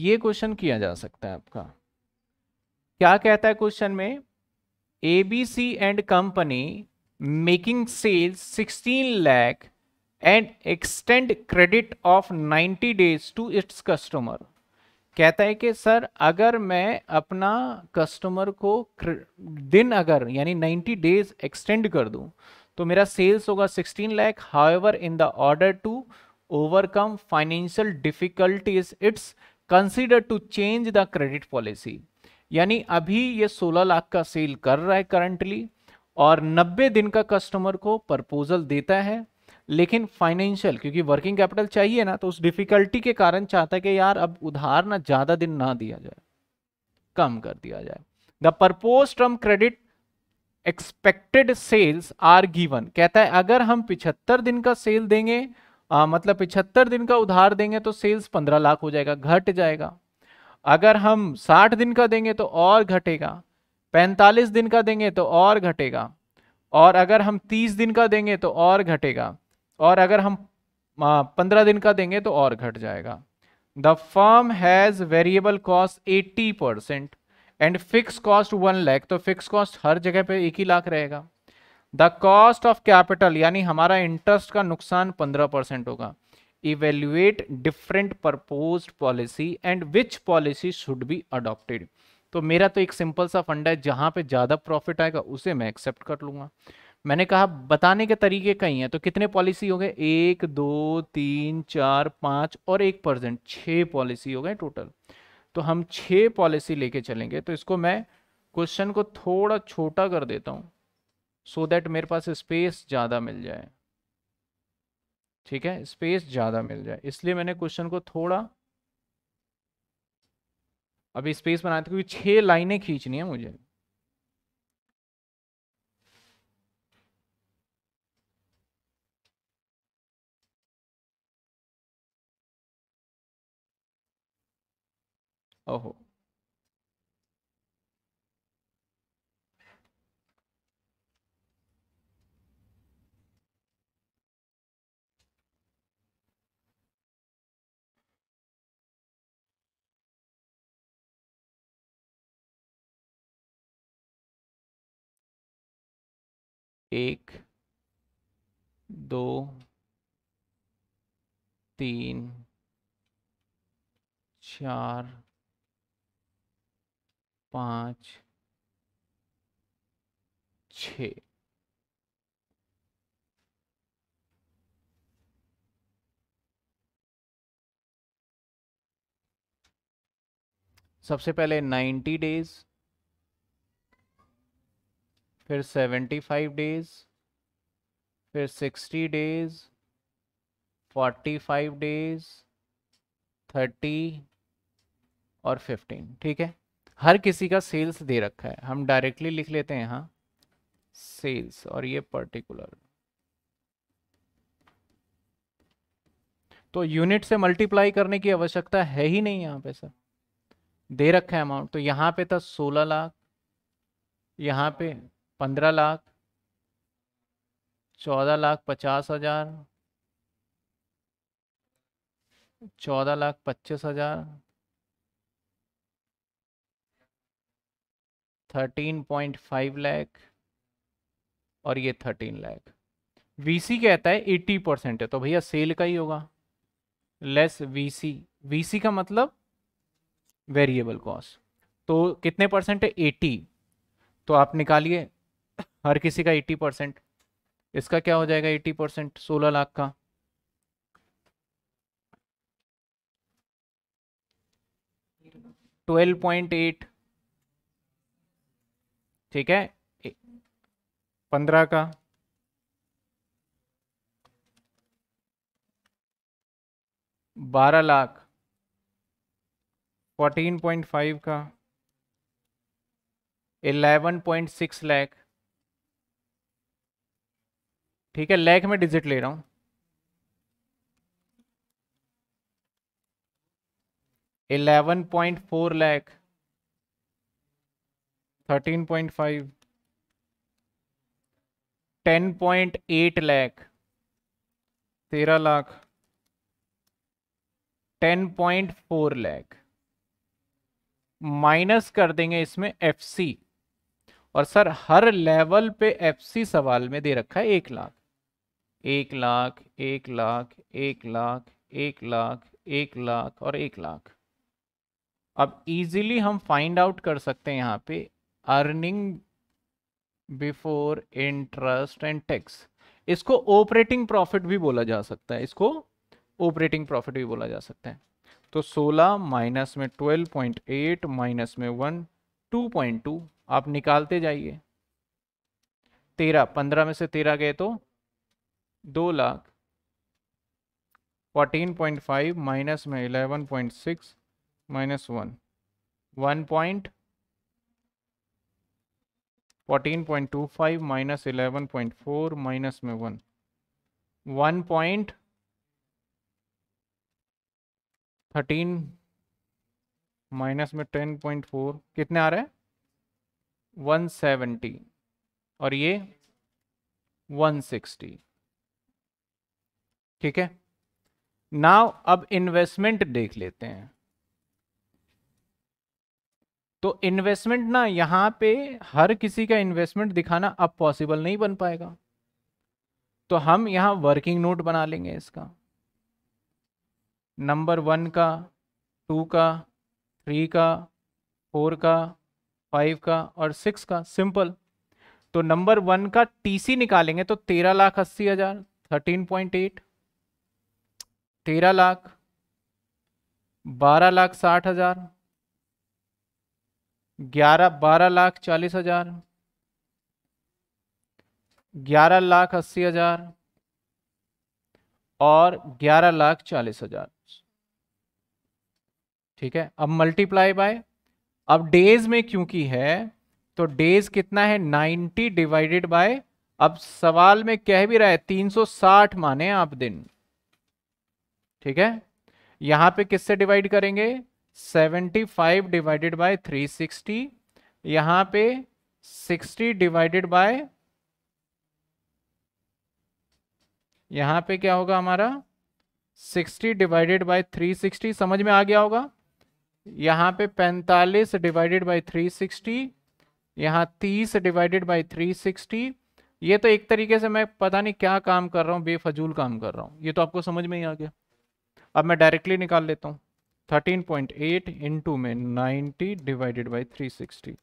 ये क्वेश्चन किया जा सकता है आपका क्या कहता है क्वेश्चन में A B C and company making sales 16 lakh and extend credit of 90 days to its customer कहता है कि सर अगर मैं अपना कस्टमर को दिन अगर यानी 90 डेज एक्सटेंड कर दूं तो मेरा सेल्स होगा 16 lakh however in the order to overcome financial difficulties its consider to change the credit policy यानी अभी ये 16 लाख का सेल कर रहा है करंटली और 90 दिन का कस्टमर को प्रपोजल देता है लेकिन फाइनेंशियल क्योंकि वर्किंग कैपिटल चाहिए ना तो उस डिफिकल्टी के कारण चाहता है कि यार अब उधार ना ज़्यादा दिन ना दिया जाए कम कर दिया जाए the purpose term credit expected sales are given कहता है अगर हम 75 दिन का सेल देंगे आ, मतलब पिछहत्तर दिन का उधार देंगे तो सेल्स पंद्रह लाख हो जाएगा घट जाएगा अगर हम साठ दिन का देंगे तो और घटेगा पैंतालीस दिन का देंगे तो और घटेगा और अगर हम तीस दिन का देंगे तो और घटेगा और अगर हम पंद्रह दिन का देंगे तो और घट जाएगा the firm has variable cost eighty percent and fix cost one lakh तो फिक्स कॉस्ट हर जगह पे एक ही लाख रहेगा द कॉस्ट ऑफ कैपिटल यानी हमारा इंटरेस्ट का नुकसान पंद्रह परसेंट होगा evaluate different purpose policy and which policy should be adopted तो मेरा तो एक सिंपल सा फंड है जहां पे ज़्यादा प्रॉफिट आएगा उसे मैं एक्सेप्ट कर लूंगा मैंने कहा बताने के तरीके कई हैं तो कितने पॉलिसी हो गए एक दो तीन चार पाँच और एक परसेंट छः पॉलिसी हो गए टोटल तो हम छः पॉलिसी लेके चलेंगे तो इसको मैं क्वेश्चन को थोड़ा छोटा कर देता हूँ सो so दैट मेरे पास स्पेस ज़्यादा मिल जाए ठीक है स्पेस ज़्यादा मिल जाए इसलिए मैंने क्वेश्चन को थोड़ा अभी स्पेस बनाया था क्योंकि छः लाइनें खींचनी है मुझे ओहो एक दो तीन चार पाँच छ सबसे पहले नाइन्टी डेज फिर सेवेंटी फाइव डेज फिर sixty days forty five days thirty और फिफ्टीन ठीक है हर किसी का सेल्स दे रखा है हम डायरेक्टली लिख लेते हैं यहाँ सेल्स और ये पर्टिकुलर तो यूनिट से मल्टीप्लाई करने की आवश्यकता है ही नहीं यहाँ पे सर दे रखा है अमाउंट तो यहाँ पे था सोलह लाख यहाँ पे पंद्रह लाख चौदह लाख पचास हजार चौदह लाख पच्चीस हजार थर्टीन पॉइंट फाइव लैख और ये थर्टीन लैख वीसी कहता है एट्टी परसेंट है तो भैया सेल का ही होगा लेस वीसी वीसी का मतलब वेरिएबल कॉस्ट तो कितने परसेंट है एटी तो आप निकालिए हर किसी का एट्टी परसेंट इसका क्या हो जाएगा एट्टी परसेंट सोलह लाख का ट्वेल्व पॉइंट एट ठीक है पंद्रह का बारह लाख फोर्टीन पॉइंट फाइव का एलेवन पॉइंट सिक्स लैख ठीक है लैख में डिजिट ले रहा हूं eleven point four lakh thirteen point five ten point eight lakh तेरह lakh ten point four lakh minus कर देंगे इसमें एफ सी और सर हर लेवल पे एफ सी सवाल में दे रखा है एक लाख एक लाख एक लाख एक लाख एक लाख एक लाख और एक लाख अब इजीली हम फाइंड आउट कर सकते हैं यहाँ पे earning before interest and tax इसको ऑपरेटिंग प्रॉफिट भी बोला जा सकता है इसको ऑपरेटिंग प्रॉफिट भी बोला जा सकता है तो 16 माइनस में 12.8 माइनस में वन 2.2 आप निकालते जाइए 13 15 में से 13 गए तो दो lakh fourteen point five minus में eleven point six minus one one point fourteen point two five minus eleven point four minus में one one point thirteen minus में टेन पॉइंट फोर कितने आ रहे हैं वन सेवेंटी और ये वन सिक्सटी ठीक है नाउ अब इन्वेस्टमेंट देख लेते हैं तो इन्वेस्टमेंट ना यहां पे हर किसी का इन्वेस्टमेंट दिखाना अब पॉसिबल नहीं बन पाएगा तो हम यहां वर्किंग नोट बना लेंगे इसका नंबर वन का टू का थ्री का फोर का फाइव का और सिक्स का सिंपल तो नंबर वन का टीसी निकालेंगे तो तेरह लाख अस्सी हज़ार थर्टीन पॉइंट एट तेरह लाख बारह लाख साठ हजार ग्यारह बारह लाख चालीस हजार ग्यारह लाख अस्सी हजार और ग्यारह लाख चालीस हजार ठीक है अब मल्टीप्लाई बाय अब डेज में क्योंकि है तो डेज कितना है नाइन्टी डिवाइडेड बाय अब सवाल में कह भी रहा है तीन सौ साठ माने आप दिन ठीक है यहाँ पे किससे डिवाइड करेंगे 75 डिवाइडेड बाय 360 यहाँ पे 60 डिवाइडेड बाय यहाँ पे क्या होगा हमारा 60 डिवाइडेड बाय 360 समझ में आ गया होगा यहाँ पे 45 डिवाइडेड बाय 360 यहाँ तीस डिवाइडेड बाय 360 ये तो एक तरीके से मैं पता नहीं क्या काम कर रहा हूँ बेफजूल काम कर रहा हूँ ये तो आपको समझ में ही आ गया अब मैं डायरेक्टली निकाल लेता हूँ थर्टीन पॉइंट एट टू में ninety divided by three sixty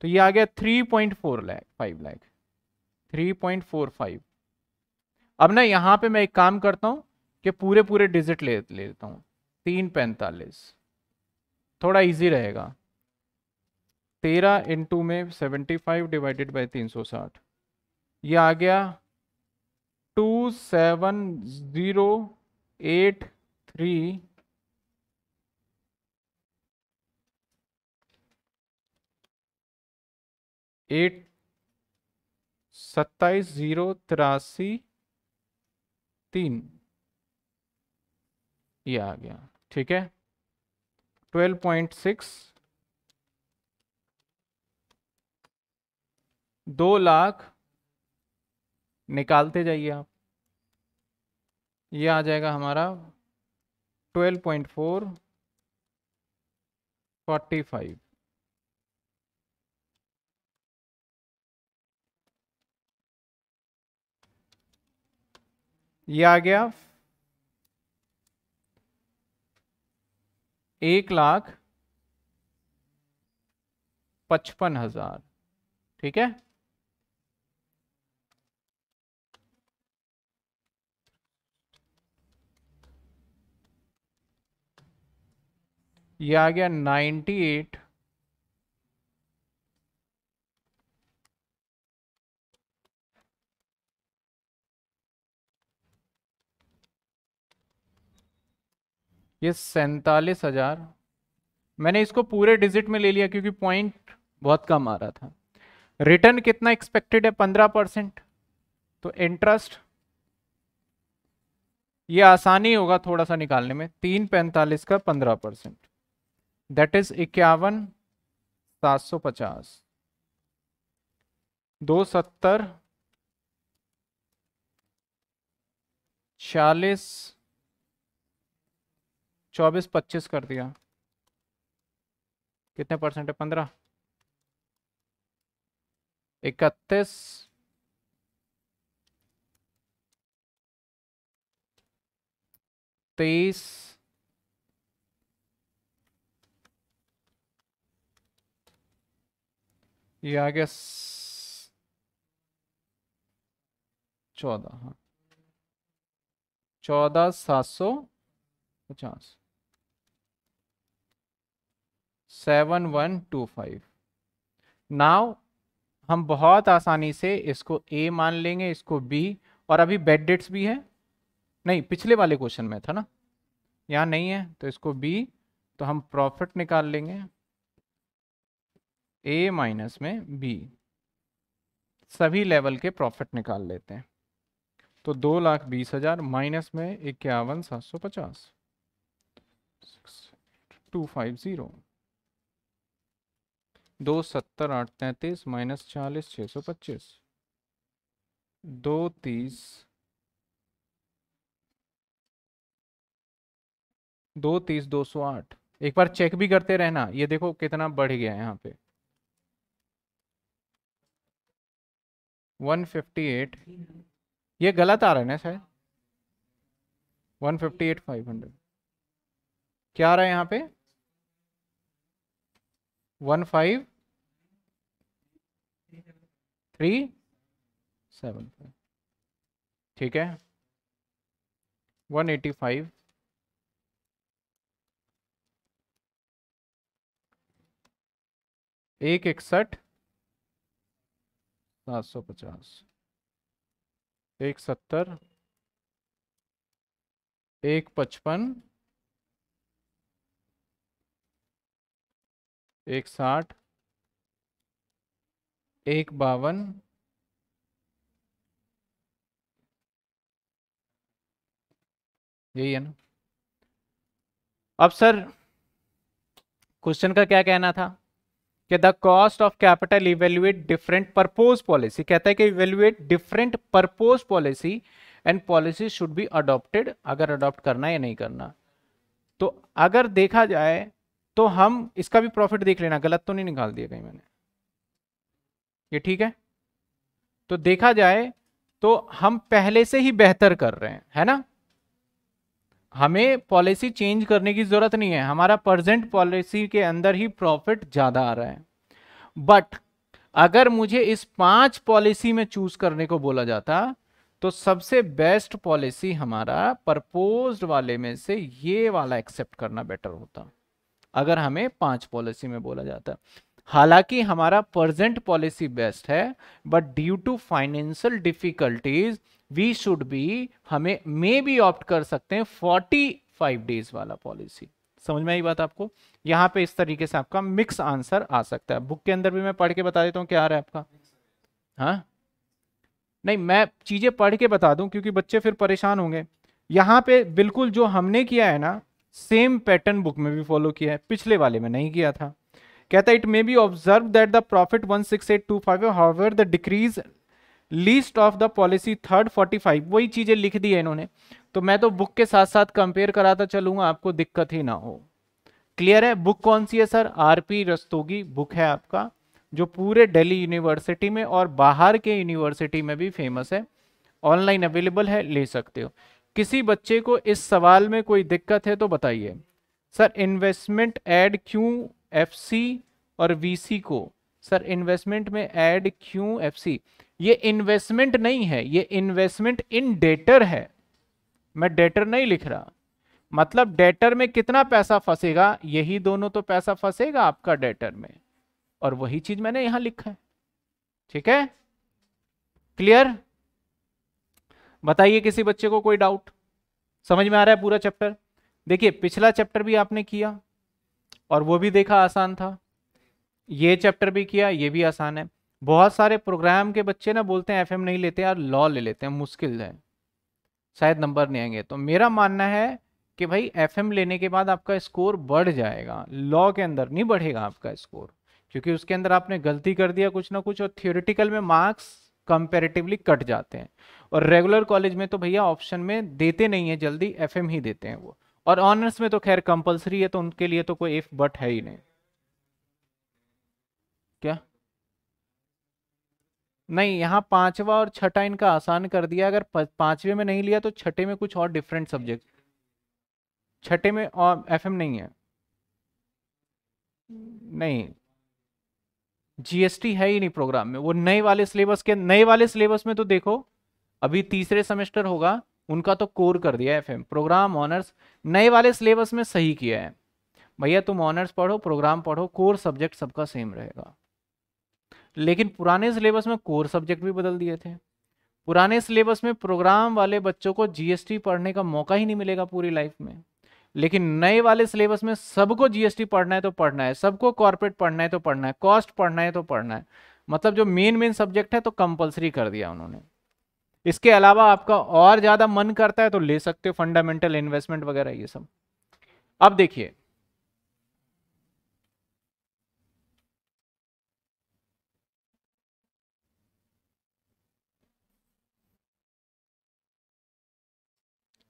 तो ये आ गया three point four lakh five lakh three point four five अब ना यहाँ पे मैं एक काम करता हूँ कि पूरे पूरे डिजिट ले लेता हूँ तीन पैंतालीस थोड़ा इजी रहेगा तेरह इंटू में सेवेंटी फाइव डिवाइडेड बाई तीन सौ साठ ये आ गया two seven zero eight three eight सत्ताईस जीरो तिरासी तीन ये आ गया ठीक है ट्वेल्व पॉइंट सिक्स दो लाख निकालते जाइए आप ये आ जाएगा हमारा twelve point four forty five ये आ गया एक लाख पचपन हजार ठीक है ये आ गया 98 एट ये सैतालीस हजार मैंने इसको पूरे डिजिट में ले लिया क्योंकि पॉइंट बहुत कम आ रहा था रिटर्न कितना एक्सपेक्टेड है पंद्रह परसेंट तो इंटरेस्ट ये आसानी होगा थोड़ा सा निकालने में तीन पैंतालीस का पंद्रह परसेंट दैट इज इक्यावन सात सौ पचास दो सत्तर चालीस चौबीस पच्चीस कर दिया कितने परसेंट है पंद्रह इकतीस तेईस ये आ गया चौदह हाँ चौदह सात सौ पचास seven one two five now हम बहुत आसानी से इसको ए मान लेंगे इसको बी और अभी बेड डेट्स भी है नहीं पिछले वाले क्वेश्चन में था ना यहाँ नहीं है तो इसको बी तो हम प्रॉफिट निकाल लेंगे ए माइनस में बी सभी लेवल के प्रॉफिट निकाल लेते हैं तो दो लाख बीस हजार माइनस में इक्यावन सात सौ पचास टू फाइव ज़ीरो दो सत्तर आठ तैतीस माइनस चालीस छः सौ पच्चीस दो तीस दो तीस दो सौ आठ एक बार चेक भी करते रहना ये देखो कितना बढ़ गया है यहाँ पे वन फिफ्टी एट ये गलत आ रहा है ना शायद फाइव हंड्रेड क्या आ रहा है यहाँ पे one five three seven five ठीक है वन एटी फाइव एक इकसठ सात सौ पचास एक सत्तर एक पचपन एक साठ एक बावन यही है ना अब सर क्वेश्चन का क्या कहना था कि the cost of capital evaluate different purpose policy कहता है कि evaluate different purpose policy and policy should be adopted अगर अडोप्ट करना या नहीं करना तो अगर देखा जाए तो हम इसका भी प्रॉफिट देख लेना गलत तो नहीं निकाल दिया कहीं मैंने ये ठीक है तो देखा जाए तो हम पहले से ही बेहतर कर रहे हैं है ना हमें पॉलिसी चेंज करने की ज़रूरत नहीं है हमारा प्रजेंट पॉलिसी के अंदर ही प्रॉफिट ज़्यादा आ रहा है बट अगर मुझे इस पांच पॉलिसी में चूज करने को बोला जाता तो सबसे बेस्ट पॉलिसी हमारा परपोज वाले में से ये वाला एक्सेप्ट करना बेटर होता अगर हमें पांच पॉलिसी में बोला जाता हालांकि हमारा प्रजेंट पॉलिसी बेस्ट है but due to financial difficulties we should be हमें मे बी ऑप्ट कर सकते हैं फोर्टी फाइव डेज वाला पॉलिसी समझ में आई बात आपको यहाँ पे इस तरीके से आपका मिक्स आंसर आ सकता है बुक के अंदर भी मैं पढ़ के बता देता हूँ क्या आ रहा है आपका हाँ नहीं मैं चीज़ें पढ़ के बता दूं क्योंकि बच्चे फिर परेशान होंगे यहाँ पे बिल्कुल जो हमने किया है ना सेम पैटर्न बुक में भी फॉलो किया है पिछले वाले में नहीं किया था कहता it may be observe that the profit one six eight two five however the decrease list of the policy third forty five वही चीज़ें लिख दी है इन्होंने तो मैं तो बुक के साथ साथ कंपेयर कराता तो चलूंगा आपको दिक्कत ही ना हो क्लियर है बुक कौन सी है sir R P Rastogi book है आपका जो पूरे दिल्ली यूनिवर्सिटी में और बाहर के यूनिवर्सिटी में भी फेमस है ऑनलाइन अवेलेबल है ले सकते हो किसी बच्चे को इस सवाल में कोई दिक्कत है तो बताइए सर इन्वेस्टमेंट ऐड क्यों एफसी और वीसी को सर इन्वेस्टमेंट में ऐड क्यों एफसी ये इन्वेस्टमेंट नहीं है ये इन्वेस्टमेंट इन डेटर है मैं डेटर नहीं लिख रहा मतलब डेटर में कितना पैसा फंसेगा यही दोनों तो पैसा फंसेगा आपका डेटर में और वही चीज मैंने यहां लिखा है ठीक है क्लियर बताइए किसी बच्चे को कोई डाउट समझ में आ रहा है पूरा चैप्टर देखिए पिछला चैप्टर भी आपने किया और वो भी देखा आसान था ये चैप्टर भी किया ये भी आसान है बहुत सारे प्रोग्राम के बच्चे ना बोलते हैं एफ नहीं लेते यार लॉ ले लेते हैं मुश्किल है शायद नंबर नहीं आएंगे तो मेरा मानना है कि भाई एफ लेने के बाद आपका स्कोर बढ़ जाएगा लॉ के अंदर नहीं बढ़ेगा आपका स्कोर क्योंकि उसके अंदर आपने गलती कर दिया कुछ ना कुछ और थियोरिटिकल में मार्क्स कंपेरेटिवली कट जाते हैं और रेगुलर कॉलेज में तो भैया ऑप्शन में देते नहीं है जल्दी एफ ही देते हैं वो और ऑनर्स में तो खैर कंपलसरी है तो उनके लिए तो कोई एफ बट है ही नहीं क्या नहीं यहाँ पांचवा और छठा इनका आसान कर दिया अगर पांचवे में नहीं लिया तो छठे में कुछ और डिफरेंट सब्जेक्ट छठे में और एफएम नहीं है नहीं जीएसटी है ही नहीं प्रोग्राम में वो नए वाले सिलेबस के नए वाले सिलेबस में तो देखो अभी तीसरे सेमेस्टर होगा उनका तो कोर कर दिया एफ एम प्रोग्राम ऑनर्स नए वाले सिलेबस में सही किया है भैया तुम ऑनर्स पढ़ो प्रोग्राम पढ़ो कोर सब्जेक्ट सबका सेम रहेगा लेकिन पुराने सिलेबस में कोर सब्जेक्ट भी बदल दिए थे पुराने सिलेबस में प्रोग्राम वाले बच्चों को जीएसटी पढ़ने का मौका ही नहीं मिलेगा पूरी लाइफ में लेकिन नए वाले सिलेबस में सबको जीएसटी पढ़ना है तो पढ़ना है सबको कॉर्पोरेट पढ़ना है तो पढ़ना है कॉस्ट पढ़ना है तो पढ़ना है मतलब जो मेन मेन सब्जेक्ट है तो कंपलसरी कर दिया उन्होंने इसके अलावा आपका और ज़्यादा मन करता है तो ले सकते हो फंडामेंटल इन्वेस्टमेंट वगैरह ये सब अब देखिए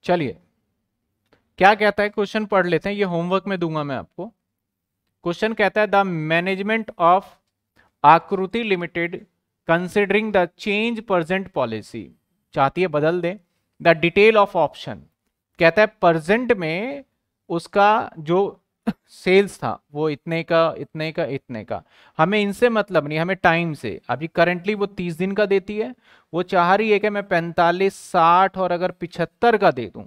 चलिए क्या कहता है क्वेश्चन पढ़ लेते हैं ये होमवर्क में दूंगा मैं आपको क्वेश्चन कहता है the management of Akriti limited considering the change present policy चाहती है बदल दे द डिटेल ऑफ ऑप्शन कहता है प्रजेंट में उसका जो सेल्स था वो इतने का इतने का इतने का हमें इनसे मतलब नहीं हमें टाइम से अभी करंटली वो तीस दिन का देती है वो चाह रही है कि मैं पैंतालीस साठ और अगर पिछहत्तर का दे दूं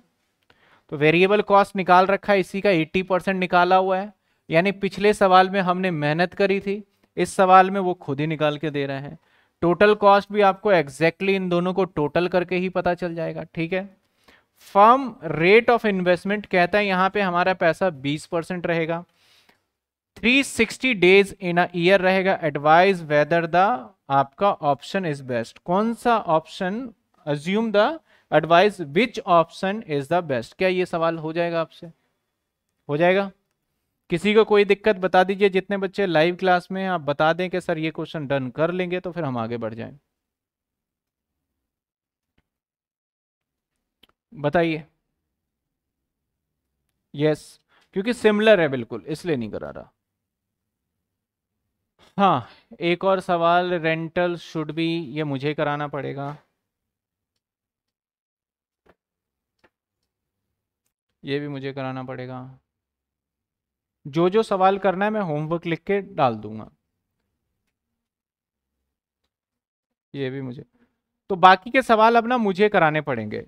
तो वेरिएबल कॉस्ट निकाल रखा है इसी का एट्टी परसेंट निकाला हुआ है यानी पिछले सवाल में हमने मेहनत करी थी इस सवाल में वो खुद ही निकाल के दे रहे हैं टोटल कॉस्ट भी आपको एग्जैक्टली exactly इन दोनों को टोटल करके ही पता चल जाएगा ठीक है फर्म रेट ऑफ इन्वेस्टमेंट कहता है यहां पे हमारा पैसा 20 परसेंट रहेगा 360 डेज इन अ ईयर रहेगा एडवाइज वेदर द आपका ऑप्शन इज बेस्ट कौन सा option assume the advise which option is the best क्या ये सवाल हो जाएगा आपसे हो जाएगा किसी को कोई दिक्कत बता दीजिए जितने बच्चे लाइव क्लास में आप बता दें कि सर ये क्वेश्चन डन कर लेंगे तो फिर हम आगे बढ़ जाएंगे बताइए यस क्योंकि सिमिलर है बिल्कुल इसलिए नहीं करा रहा हाँ एक और सवाल रेंटल शुड बी ये मुझे कराना पड़ेगा ये भी मुझे कराना पड़ेगा जो जो सवाल करना है मैं होमवर्क लिख के डाल दूंगा ये भी मुझे तो बाकी के सवाल अब ना मुझे कराने पड़ेंगे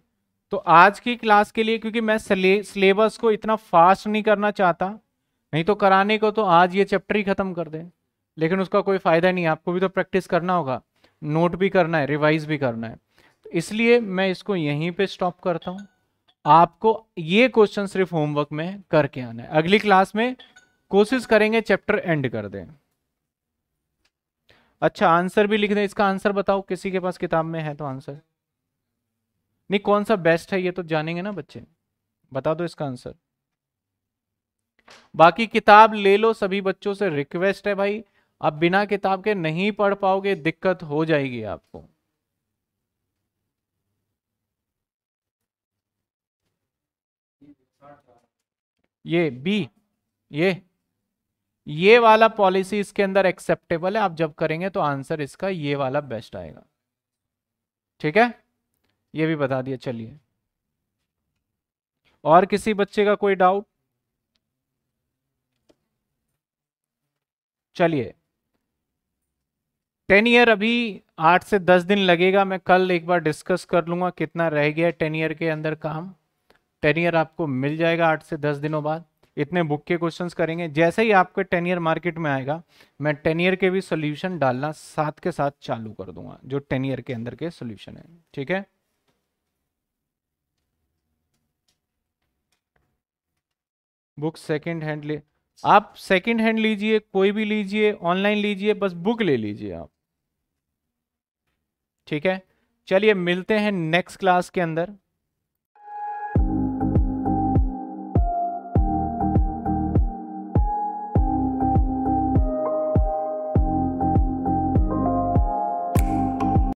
तो आज की क्लास के लिए क्योंकि मैं सिलेबस को इतना फास्ट नहीं करना चाहता नहीं तो कराने को तो आज ये चैप्टर ही ख़त्म कर दें लेकिन उसका कोई फ़ायदा नहीं आपको भी तो प्रैक्टिस करना होगा नोट भी करना है रिवाइज भी करना है तो इसलिए मैं इसको यहीं पे स्टॉप करता हूँ आपको ये क्वेश्चन सिर्फ होमवर्क में करके आना है अगली क्लास में कोशिश करेंगे चैप्टर एंड कर दें अच्छा आंसर भी लिख दें इसका आंसर बताओ किसी के पास किताब में है तो आंसर नहीं कौन सा बेस्ट है ये तो जानेंगे ना बच्चे बता दो इसका आंसर बाकी किताब ले लो सभी बच्चों से रिक्वेस्ट है भाई आप बिना किताब के नहीं पढ़ पाओगे दिक्कत हो जाएगी आपको ये बी ये ये वाला पॉलिसी इसके अंदर एक्सेप्टेबल है आप जब करेंगे तो आंसर इसका ये वाला बेस्ट आएगा ठीक है ये भी बता दिया चलिए और किसी बच्चे का कोई डाउट चलिए टेन ईयर अभी आठ से दस दिन लगेगा मैं कल एक बार डिस्कस कर लूंगा कितना रह गया टेन ईयर के अंदर काम टेन ईयर आपको मिल जाएगा आठ से दस दिनों बाद इतने बुक के क्वेश्चंस करेंगे जैसे ही आपके टेन ईयर मार्केट में आएगा मैं टेन ईयर के भी सोल्यूशन डालना साथ के साथ चालू कर दूंगा जो टेन ईयर के अंदर के सोल्यूशन है ठीक है बुक सेकंड हैंड ले आप सेकंड हैंड लीजिए कोई भी लीजिए ऑनलाइन लीजिए बस बुक ले लीजिए आप ठीक है चलिए मिलते हैं नेक्स्ट क्लास के अंदर